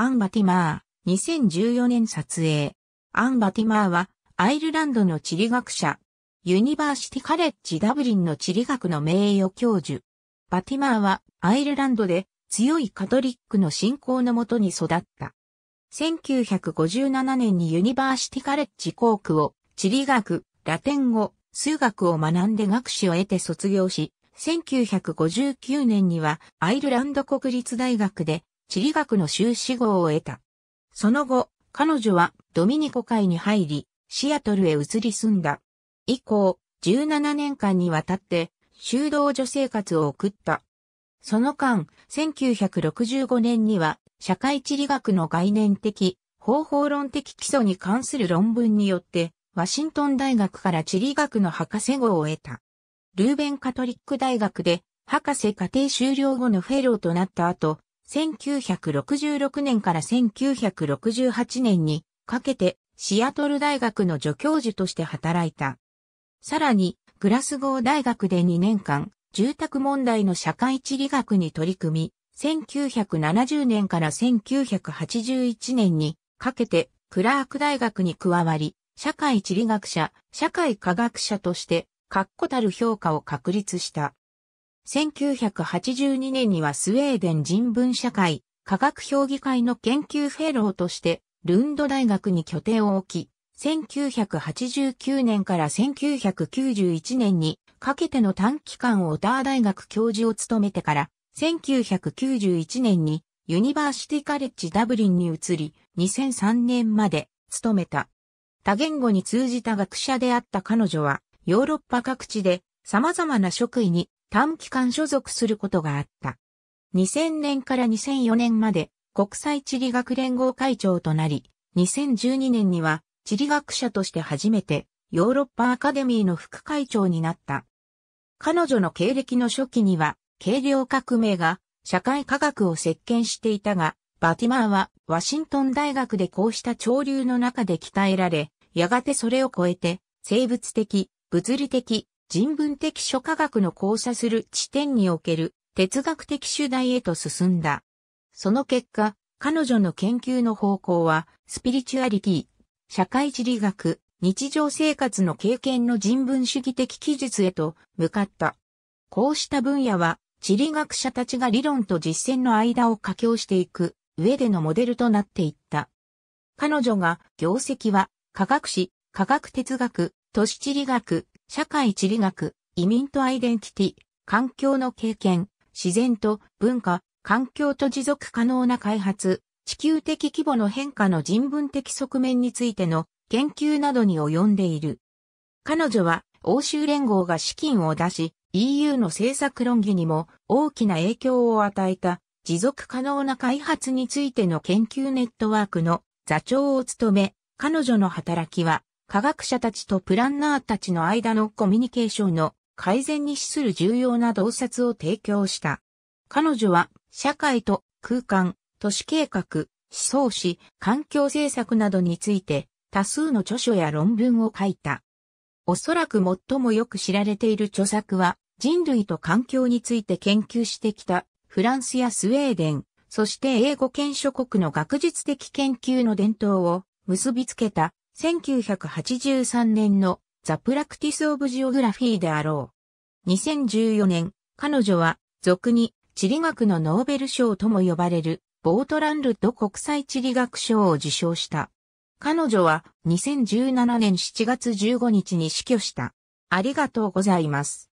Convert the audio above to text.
アン・バティマー、2014年撮影。アン・バティマーは、アイルランドの地理学者、ユニバーシティカレッジダブリンの地理学の名誉教授。バティマーは、アイルランドで、強いカトリックの信仰のもとに育った。1957年にユニバーシティカレッジークを地理学、ラテン語、数学を学んで学士を得て卒業し、1959年にはアイルランド国立大学で地理学の修士号を得た。その後、彼女はドミニコ会に入り、シアトルへ移り住んだ。以降、17年間にわたって、修道女生活を送った。その間、1965年には、社会地理学の概念的、方法論的基礎に関する論文によって、ワシントン大学から地理学の博士号を得た。ルーベンカトリック大学で、博士課程修了後のフェローとなった後、1966年から1968年にかけてシアトル大学の助教授として働いた。さらに、グラスゴー大学で2年間、住宅問題の社会地理学に取り組み、1970年から1981年にかけてクラーク大学に加わり、社会地理学者、社会科学者として、確固たる評価を確立した。1982年にはスウェーデン人文社会、科学評議会の研究フェローとして、ルンド大学に拠点を置き、1989年から1991年にかけての短期間をオター大学教授を務めてから、1991年にユニバーシティカレッジダブリンに移り、2003年まで務めた。多言語に通じた学者であった彼女は、ヨーロッパ各地で様々な職位に短期間所属することがあった。2000年から2004年まで国際地理学連合会長となり、2012年には地理学者として初めてヨーロッパアカデミーの副会長になった。彼女の経歴の初期には、軽量革命が社会科学を席巻していたが、バティマーはワシントン大学でこうした潮流の中で鍛えられ、やがてそれを超えて生物的、物理的、人文的諸科学の交差する地点における哲学的主題へと進んだ。その結果、彼女の研究の方向は、スピリチュアリティ、社会地理学、日常生活の経験の人文主義的記述へと向かった。こうした分野は、地理学者たちが理論と実践の間を架橋していく上でのモデルとなっていった。彼女が業績は科学史、科学哲学、都市地理学、社会地理学、移民とアイデンティティ、環境の経験、自然と文化、環境と持続可能な開発、地球的規模の変化の人文的側面についての研究などに及んでいる。彼女は欧州連合が資金を出し、EU の政策論議にも大きな影響を与えた持続可能な開発についての研究ネットワークの座長を務め、彼女の働きは科学者たちとプランナーたちの間のコミュニケーションの改善に資する重要な洞察を提供した。彼女は社会と空間、都市計画、思想史、環境政策などについて多数の著書や論文を書いた。おそらく最もよく知られている著作は人類と環境について研究してきたフランスやスウェーデン、そして英語圏諸国の学術的研究の伝統を結びつけた1983年のザ・プラクティス・オブ・ジオグラフィーであろう。2014年、彼女は俗に地理学のノーベル賞とも呼ばれるボートランルド国際地理学賞を受賞した。彼女は2017年7月15日に死去した。ありがとうございます。